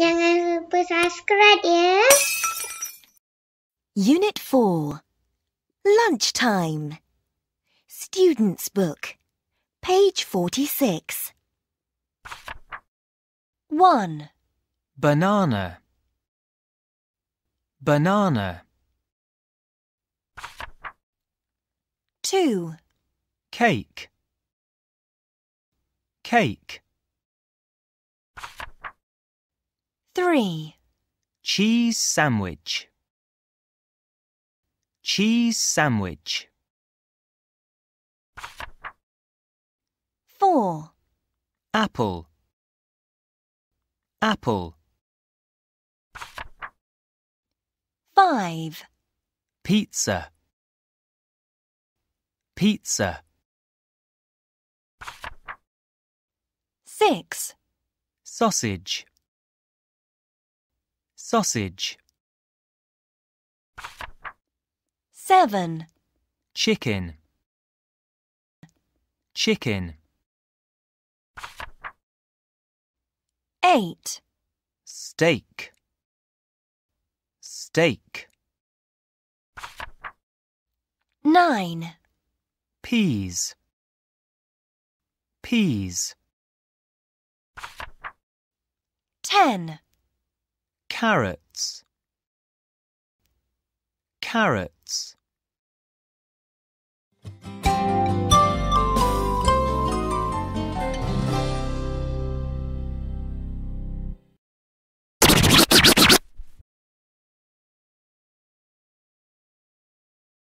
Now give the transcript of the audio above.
jangan lupa subscribe ya. Unit 4 Lunchtime Student's Book Page 46 1. Banana Banana 2. Cake Cake 3. Cheese sandwich. Cheese sandwich. 4. Apple. Apple. 5. Pizza. Pizza. 6. Sausage. Sausage. 7. Chicken. Chicken. 8. Steak. Steak. 9. Peas. Peas. 10 carrots carrots